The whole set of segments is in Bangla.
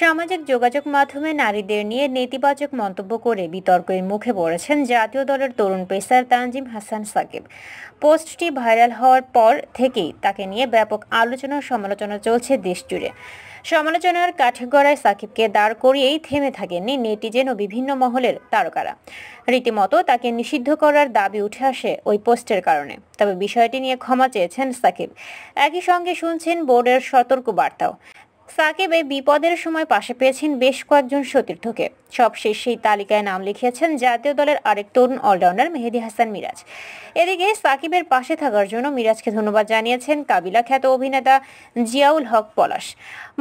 সামাজিক যোগাযোগ মাধ্যমে নারীদের নিয়ে নেতিবাচক মন্তব্য করে বিতর্কের মুখে পড়েছেন জাতীয় দলের তরুণ পেসার তানজিম হাসান সাকিব পোস্টটি ভাইরাল হওয়ার পর থেকেই তাকে নিয়ে ব্যাপক আলোচনা সমালোচনা চলছে দেশজুড়ে সমালোচনার কাঠগড়ায় সাকিবকে দাঁড় করিয়েই থেমে থাকেননি নেটিজেন ও বিভিন্ন মহলের তারকারা রীতিমতো তাকে নিষিদ্ধ করার দাবি উঠে আসে ওই পোস্টের কারণে তবে বিষয়টি নিয়ে ক্ষমা চেয়েছেন সাকিব একই সঙ্গে শুনছেন বোর্ডের সতর্ক বার্তাও সাকিবে বিপদের সময় পাশে পেয়েছেন বেশ কয়েকজন সতীর্থকে সবশেষ সেই তালিকায় নাম লিখিয়েছেন জাতীয় দলের আরেক তরুণ অলরাউন্ডার মেহেদি হাসান মিরাজ এদিকে সাকিবের পাশে থাকার জন্য মিরাজকে ধন্যবাদ জানিয়েছেন কাবিলা খ্যাত অভিনেতা জিয়াউল হক পলাশ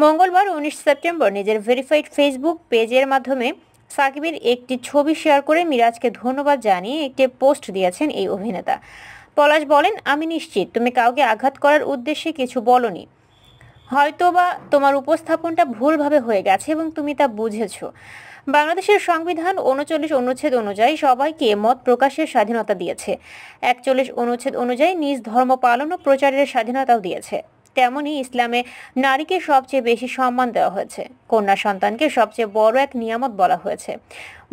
মঙ্গলবার উনিশ সেপ্টেম্বর নিজের ভেরিফাইড ফেসবুক পেজের মাধ্যমে সাকিবের একটি ছবি শেয়ার করে মিরাজকে ধন্যবাদ জানিয়ে একটি পোস্ট দিয়েছেন এই অভিনেতা পলাশ বলেন আমি নিশ্চিত তুমি কাউকে আঘাত করার উদ্দেশ্যে কিছু বলনি হয়তোবা তোমার উপস্থাপনটা ভুলভাবে হয়ে গেছে এবং তুমি তা বুঝেছ বাংলাদেশের সংবিধান উনচল্লিশ অনুচ্ছেদ অনুযায়ী সবাইকে মত প্রকাশের স্বাধীনতা দিয়েছে একচল্লিশ অনুচ্ছেদ অনুযায়ী নিজ ধর্ম পালন ও প্রচারের স্বাধীনতাও দিয়েছে তেমনই ইসলামে নারীকে সবচেয়ে বেশি সম্মান দেওয়া হয়েছে কন্যা সন্তানকে সবচেয়ে বড় এক নিয়ামত বলা হয়েছে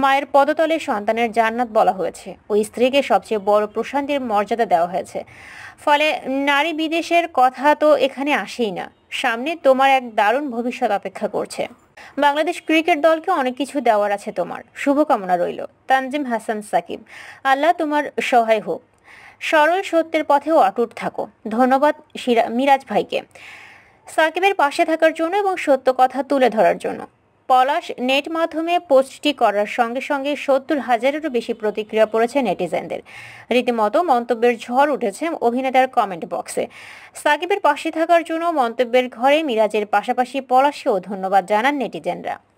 মায়ের পদতলে সন্তানের জান্নাত বলা হয়েছে ওই স্ত্রীকে সবচেয়ে বড় প্রশান্তির মর্যাদা দেওয়া হয়েছে ফলে নারী বিদেশের কথা তো এখানে আসেই না সামনে তোমার এক দারুণ ভবিষ্যৎ অপেক্ষা করছে বাংলাদেশ ক্রিকেট দলকে অনেক কিছু দেওয়ার আছে তোমার শুভকামনা রইল তানজিম হাসান সাকিব আল্লাহ তোমার সহায় হোক সরল সত্যের পথেও অটুট থাকো ধন্যবাদ মিরাজ ভাইকে সাকিবের পাশে থাকার জন্য এবং সত্য কথা তুলে ধরার জন্য পলাশ নেট মাধ্যমে পোস্টটি করার সঙ্গে সঙ্গে সত্তর হাজারেরও বেশি প্রতিক্রিয়া পড়েছে নেটিজেনদের রীতিমতো মন্তব্যের ঝড় উঠেছে অভিনেতার কমেন্ট বক্সে সাকিবের পাশে থাকার জন্য মন্তব্যের ঘরে মিরাজের পাশাপাশি পলাশেও ধন্যবাদ জানান নেটিজেনরা